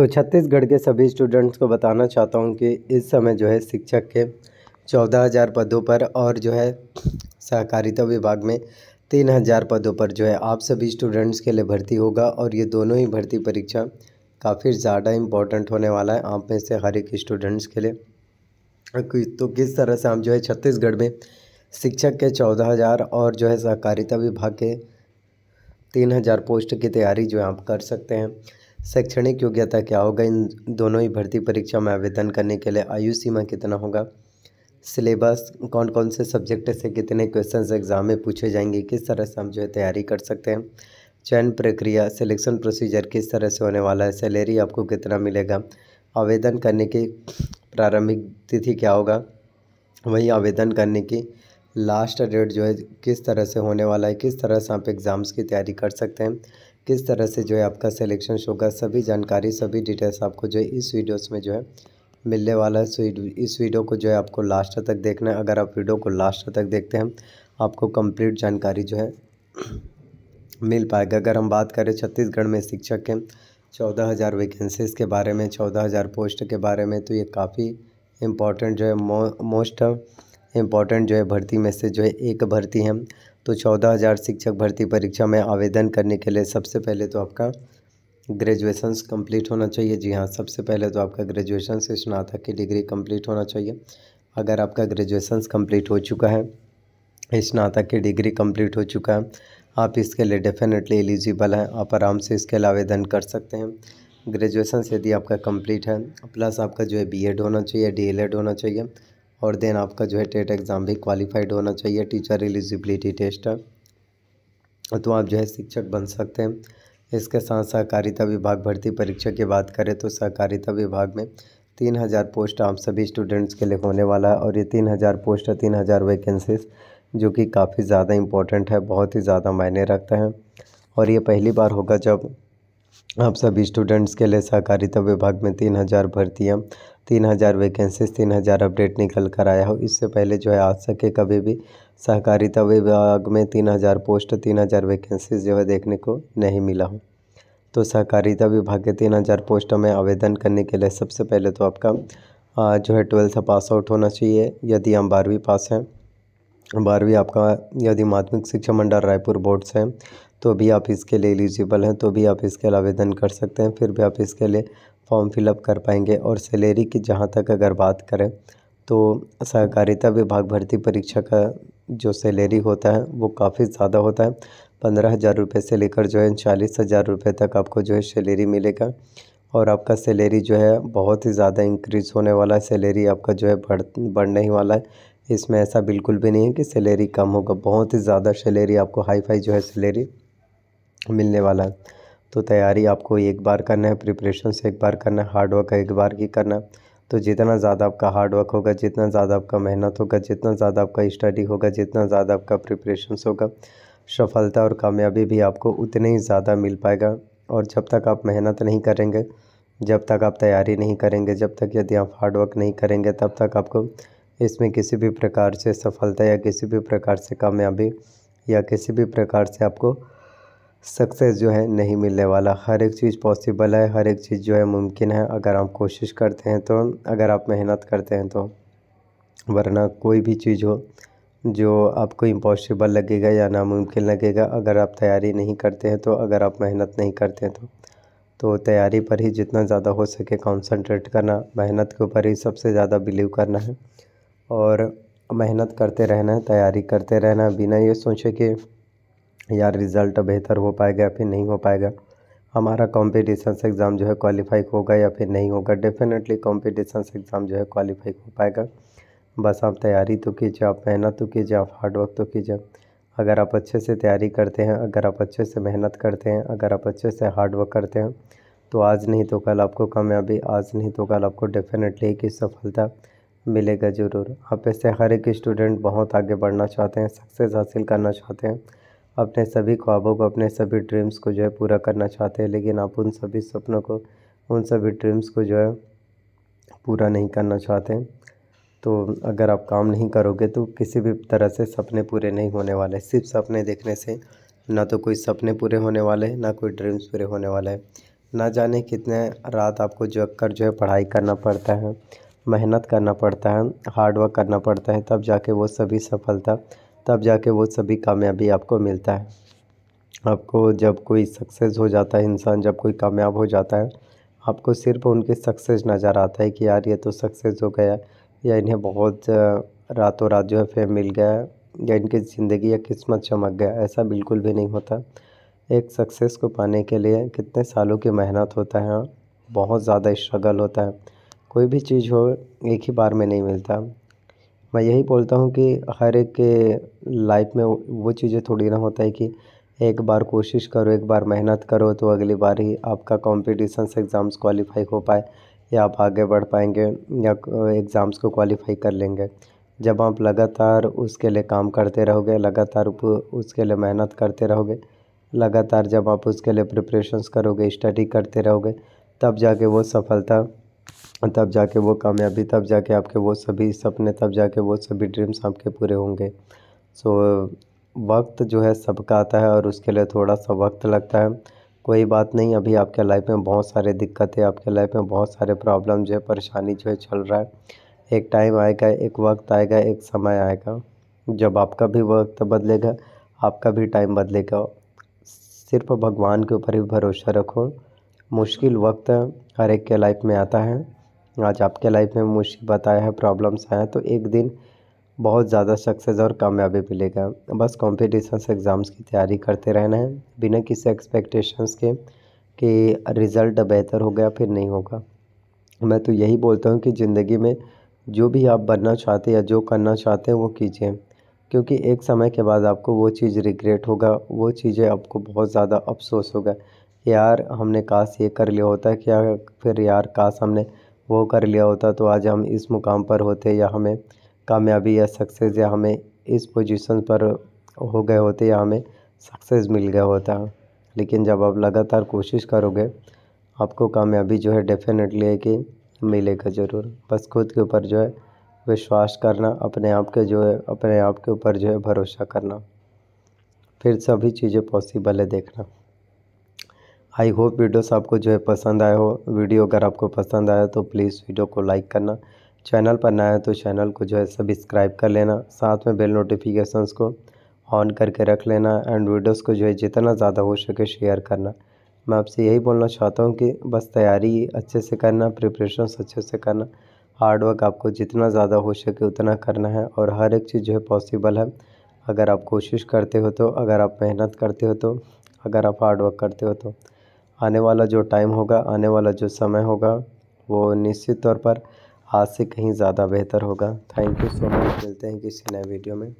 तो छत्तीसगढ़ के सभी स्टूडेंट्स को बताना चाहता हूँ कि इस समय जो है शिक्षक के चौदह हज़ार पदों पर और जो है सहकारिता विभाग में तीन हज़ार पदों पर जो है आप सभी स्टूडेंट्स के लिए भर्ती होगा और ये दोनों ही भर्ती परीक्षा काफ़ी ज़्यादा इम्पोर्टेंट होने वाला है आप में से हर एक स्टूडेंट्स के लिए तो किस तरह से हम जो है छत्तीसगढ़ में शिक्षक के चौदह हज़ार और जो है सहकारिता विभाग के तीन हज़ार पोस्ट की तैयारी जो है आप कर सकते हैं शैक्षणिक योग्यता क्या होगा इन दोनों ही भर्ती परीक्षा में आवेदन करने के लिए आयु सीमा कितना होगा सिलेबस कौन कौन से सब्जेक्ट से कितने क्वेश्चन एग्ज़ाम में पूछे जाएंगे किस तरह से हम जो है तैयारी कर सकते हैं चयन प्रक्रिया सिलेक्शन प्रोसीजर किस तरह से होने वाला है सैलरी आपको कितना मिलेगा आवेदन करने की प्रारंभिक तिथि क्या होगा वही आवेदन करने की लास्ट डेट जो है किस तरह से होने वाला है किस तरह से आप एग्ज़ाम्स की तैयारी कर सकते हैं किस तरह से जो है आपका सिलेक्शन शो का सभी जानकारी सभी डिटेल्स आपको जो है इस वीडियोस में जो है मिलने वाला है सो इस वीडियो को जो है आपको लास्ट तक देखना है अगर आप वीडियो को लास्ट तक देखते हैं आपको कंप्लीट जानकारी जो है मिल पाएगा अगर हम बात करें छत्तीसगढ़ में शिक्षक के चौदह हज़ार वैकेंसीज़ के बारे में चौदह हज़ार पोस्ट के बारे में तो ये काफ़ी इम्पॉर्टेंट जो है मोस्ट इम्पॉर्टेंट जो है भर्ती में से जो है एक भर्ती है तो चौदह हज़ार शिक्षक भर्ती परीक्षा में आवेदन करने के लिए सबसे पहले तो आपका ग्रेजुएशन कंप्लीट होना चाहिए जी हाँ सबसे पहले तो आपका ग्रेजुएशन से स्नातक की डिग्री कंप्लीट होना चाहिए अगर आपका ग्रेजुएशन कंप्लीट हो चुका है स्नातक की डिग्री कंप्लीट हो चुका है आप इसके लिए डेफिनेटली एलिजिबल हैं आप आराम से इसके लिए आवेदन कर सकते हैं ग्रेजुएशन यदि आपका कम्प्लीट है प्लस आपका जो है बी होना चाहिए डी होना चाहिए और देन आपका जो है टेट एग्ज़ाम भी क्वालिफाइड होना चाहिए टीचर एलिजिबिलिटी टेस्ट तो आप जो है शिक्षक बन सकते हैं इसके साथ सहकारिता विभाग भर्ती परीक्षा की बात करें तो सहकारिता विभाग में तीन हज़ार पोस्ट आप सभी स्टूडेंट्स के लिए होने वाला है और ये तीन हज़ार पोस्ट है तीन हज़ार वैकेंसीज जो कि काफ़ी ज़्यादा इम्पोर्टेंट है बहुत ही ज़्यादा मायने रखता है और ये पहली बार होगा जब आप सभी स्टूडेंट्स के लिए सहकारिता विभाग में तीन हज़ार भर्तियाँ तीन हज़ार वैकेंसीज तीन हज़ार अपडेट निकल कर आया हो इससे पहले जो है आज सके कभी भी सहकारिता विभाग में तीन हज़ार पोस्ट तीन हज़ार वैकेंसीज जो है देखने को नहीं मिला हो तो सहकारिता विभाग के तीन हज़ार पोस्ट में आवेदन करने के लिए सबसे पहले तो आपका जो है ट्वेल्थ पास आउट होना चाहिए यदि हम बारहवीं पास हैं बारहवीं आपका यदि माध्यमिक शिक्षा मंडल रायपुर बोर्ड से हैं तो भी आप इसके लिए एलिजिबल हैं तो भी आप इसके लिए आवेदन कर सकते हैं फिर भी आप इसके लिए फॉर्म फिलअप कर पाएंगे और सैलरी की जहाँ तक अगर बात करें तो सहकारिता विभाग भर्ती परीक्षा का जो सैलरी होता है वो काफ़ी ज़्यादा होता है पंद्रह हज़ार रुपये से लेकर जो है चालीस हज़ार रुपये तक आपको जो है सैलरी मिलेगा और आपका सैलरी जो है बहुत ही ज़्यादा इंक्रीज़ होने वाला है सैलरी आपका जो है बढ़ बढ़ने ही वाला है इसमें ऐसा बिल्कुल भी नहीं है कि सैलरी कम होगा बहुत ही ज़्यादा सैलरी आपको हाई फाई जो है सैलरी मिलने वाला है तो तैयारी आपको एक बार करना है प्रिपरेशन से एक बार करना है हार्डवर्क एक बार ही करना है तो जितना ज़्यादा आपका हार्डवर्क होगा जितना ज़्यादा आपका मेहनत होगा जितना ज़्यादा आपका स्टडी होगा जितना ज़्यादा आपका प्रिपरेशन होगा सफलता और कामयाबी भी आपको उतने ही ज़्यादा मिल पाएगा और जब तक आप मेहनत नहीं करेंगे जब तक आप तैयारी नहीं करेंगे जब तक यदि आप हार्डवर्क नहीं करेंगे तब तक आपको इसमें किसी भी प्रकार से सफलता या किसी भी प्रकार से कामयाबी या किसी भी प्रकार से आपको सक्सेस जो है नहीं मिलने वाला हर एक चीज़ पॉसिबल है हर एक चीज़ जो है मुमकिन है अगर आप कोशिश करते हैं तो अगर आप मेहनत करते हैं तो वरना कोई भी चीज़ हो जो आपको इम्पॉसिबल लगेगा या नामुमकिन लगेगा अगर आप तैयारी नहीं करते हैं तो अगर आप मेहनत नहीं करते हैं तो तो तैयारी पर ही जितना ज़्यादा हो सके कंसंट्रेट करना मेहनत के ऊपर ही सबसे ज़्यादा बिलीव करना है और मेहनत करते रहना है तैयारी करते रहना बिना ये सोचे कि या रिज़ल्ट बेहतर हो पाएगा या फिर नहीं हो पाएगा हमारा कॉम्पिटिशन से एग्ज़ाम जो है क्वालिफाई होगा या फिर नहीं होगा डेफिनेटली कॉम्पिटिशन से एग्ज़ाम जो है क्वालिफाई हो पाएगा बस आप तैयारी तो कीजिए आप मेहनत तो कीजिए आप हार्डवर्क तो कीजिए अगर आप अच्छे से तैयारी करते हैं अगर आप अच्छे से मेहनत करते हैं अगर आप अच्छे से हार्डवर्क करते हैं तो आज नहीं तो कल आपको कामयाबी आज नहीं तो कल आपको डेफिनेटली एक सफलता मिलेगा ज़रूर आप ऐसे हर एक स्टूडेंट बहुत आगे बढ़ना चाहते हैं सक्सेस हासिल करना चाहते हैं अपने सभी ख्वाबों को अपने सभी ड्रीम्स को जो है पूरा करना चाहते हैं लेकिन आप उन सभी सपनों को उन सभी ड्रीम्स को जो है पूरा नहीं करना चाहते तो अगर आप काम नहीं करोगे तो किसी भी तरह से सपने पूरे नहीं होने वाले सिर्फ सपने देखने से ना तो कोई सपने पूरे होने वाले हैं ना कोई ड्रीम्स पूरे होने वाले हैं ना जाने कितने रात आपको जग कर जो है पढ़ाई करना पड़ता है मेहनत करना पड़ता है हार्डवर्क करना पड़ता है तब जाके वो सभी सफलता तब जाके वो सभी कामयाबी आपको मिलता है आपको जब कोई सक्सेस हो जाता है इंसान जब कोई कामयाब हो जाता है आपको सिर्फ उनके सक्सेस नज़र आता है कि यार ये तो सक्सेस हो गया या इन्हें बहुत रातों रात जो है फेम मिल गया या इनकी ज़िंदगी या किस्मत चमक गया ऐसा बिल्कुल भी नहीं होता एक सक्सेस को पाने के लिए कितने सालों की मेहनत होता है बहुत ज़्यादा स्ट्रगल होता है कोई भी चीज़ हो एक ही बार में नहीं मिलता मैं यही बोलता हूँ कि हर एक के लाइफ में वो चीज़ें थोड़ी ना होता है कि एक बार कोशिश करो एक बार मेहनत करो तो अगली बार ही आपका कॉम्पिटिशन्स एग्ज़ाम्स क्वालिफाई हो पाए या आप आगे बढ़ पाएंगे या एग्ज़ाम्स को क्वालिफाई कर लेंगे जब आप लगातार उसके लिए काम करते रहोगे लगातार उसके लिए मेहनत करते रहोगे लगातार जब आप उसके लिए प्रिपरेशंस करोगे स्टडी करते रहोगे तब जाके वो सफलता तब जाके वो कामयाबी तब जाके आपके वो सभी सपने तब जाके वो सभी ड्रीम्स आपके पूरे होंगे सो वक्त जो है सबका आता है और उसके लिए थोड़ा सा वक्त लगता है कोई बात नहीं अभी आपके लाइफ में बहुत सारे दिक्कतें आपके लाइफ में बहुत सारे प्रॉब्लम जो है परेशानी जो है चल रहा है एक टाइम आएगा एक वक्त आएगा एक समय आएगा जब आपका भी वक्त बदलेगा आपका भी टाइम बदलेगा सिर्फ भगवान के ऊपर ही भरोसा रखो मुश्किल वक्त हर एक के लाइफ में आता है आज आपके लाइफ में मुसीबत आया है प्रॉब्लम्स आए हैं तो एक दिन बहुत ज़्यादा सक्सेस और कामयाबी मिलेगा बस कॉम्पिटिशन्स एग्ज़ाम्स की तैयारी करते रहना है बिना किसी एक्सपेक्टेशंस के कि रिज़ल्ट बेहतर हो गया फिर नहीं होगा मैं तो यही बोलता हूँ कि ज़िंदगी में जो भी आप बनना चाहते हैं या जो करना चाहते हैं वो कीजिए क्योंकि एक समय के बाद आपको वो चीज़ रिग्रेट होगा वो चीज़ें आपको बहुत ज़्यादा अफसोस होगा यार हमने काश ये कर लिया होता है क्या फिर यार काश हमने वो कर लिया होता तो आज हम इस मुकाम पर होते या हमें कामयाबी या सक्सेस या हमें इस पोजीशन पर हो गए होते या हमें सक्सेस मिल गया होता लेकिन जब आप लगातार कोशिश करोगे आपको कामयाबी जो है डेफिनेटली है कि मिलेगा ज़रूर बस खुद के ऊपर जो है विश्वास करना अपने आप के जो है अपने आप के ऊपर जो है भरोसा करना फिर सभी चीज़ें पॉसिबल है देखना आई होप वीडियोस आपको जो है पसंद आए हो वीडियो अगर आपको पसंद आया तो प्लीज़ वीडियो को लाइक करना चैनल पर नया है तो चैनल को जो है सब्सक्राइब कर लेना साथ में बेल नोटिफिकेशंस को ऑन करके रख लेना एंड वीडियोस को जो है जितना ज़्यादा हो सके शेयर करना मैं आपसे यही बोलना चाहता हूँ कि बस तैयारी अच्छे से करना प्रिपरेशन अच्छे से करना हार्डवर्क आपको जितना ज़्यादा हो सके उतना करना है और हर एक चीज़ जो है पॉसिबल है अगर आप कोशिश करते हो तो अगर आप मेहनत करते हो तो अगर आप हार्डवर्क करते हो तो आने वाला जो टाइम होगा आने वाला जो समय होगा वो निश्चित तौर पर आज से कहीं ज़्यादा बेहतर होगा थैंक यू सो मच मिलते हैं किसी नए वीडियो में